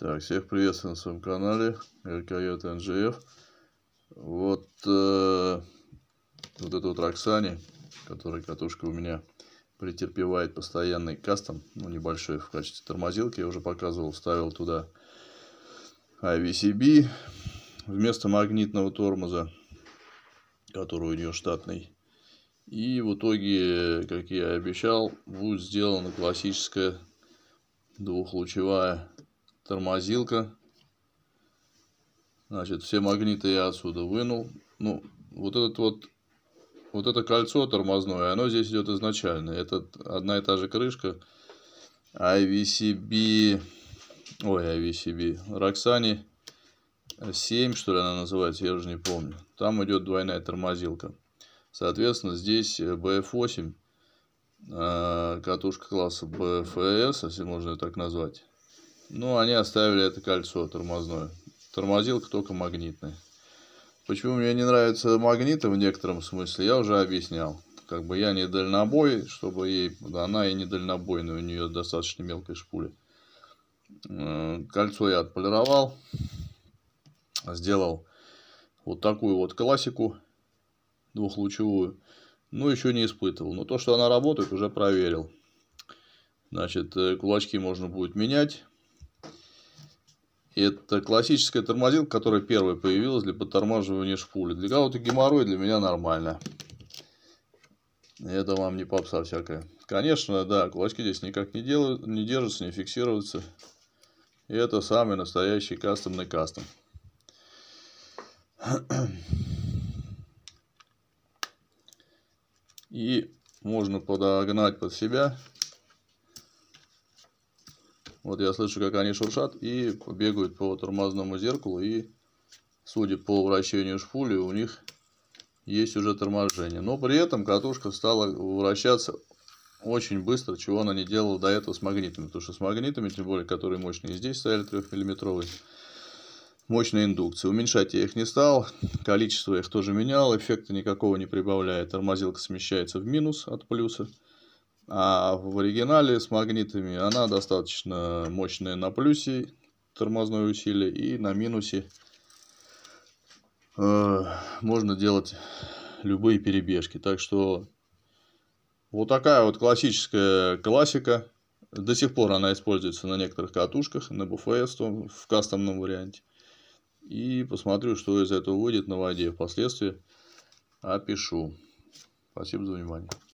Так, всех приветствую на своем канале. Койот НЖФ. Вот, э, вот это вот Роксане, которая катушка у меня претерпевает постоянный кастом, ну небольшой в качестве тормозилки, я уже показывал, вставил туда IVCB вместо магнитного тормоза, который у нее штатный. И в итоге, как я и обещал, будет сделана классическая двухлучевая тормозилка. Значит, все магниты я отсюда вынул. Ну, вот этот вот, вот это кольцо тормозное, оно здесь идет изначально. Это одна и та же крышка. IVCB, ой, IVCB, Roxani 7, что ли она называется, я уже не помню. Там идет двойная тормозилка. Соответственно, здесь BF8, а, катушка класса BFS, если можно ее так назвать. Ну, они оставили это кольцо тормозное. Тормозилка только магнитная. Почему мне не нравятся магниты в некотором смысле, я уже объяснял. Как бы я не дальнобой, чтобы ей... Она и не дальнобойная, у нее достаточно мелкая шпуля. Э, кольцо я отполировал. Сделал вот такую вот классику двухлучевую. Но ну, еще не испытывал. Но то, что она работает, уже проверил. Значит, э, кулачки можно будет менять. Это классическая тормозилка, которая первая появилась для подтормаживания шпули. Для кого-то геморрой, для меня нормально. Это вам не попса всякая. Конечно, да, кулачки здесь никак не, делают, не держатся, не фиксируются. И это самый настоящий кастомный кастом. И можно подогнать под себя вот я слышу, как они шуршат и бегают по тормозному зеркалу. И судя по вращению шпули, у них есть уже торможение. Но при этом катушка стала вращаться очень быстро, чего она не делала до этого с магнитами. Потому что с магнитами, тем более, которые мощные здесь стояли 3-миллиметровые, мощная индукция. Уменьшать я их не стал, количество их тоже менял, эффекта никакого не прибавляет. Тормозилка смещается в минус от плюса. А в оригинале с магнитами она достаточно мощная на плюсе тормозное усилие и на минусе э, можно делать любые перебежки. Так что вот такая вот классическая классика. До сих пор она используется на некоторых катушках, на BFS в кастомном варианте. И посмотрю, что из этого выйдет на воде впоследствии. Опишу. Спасибо за внимание.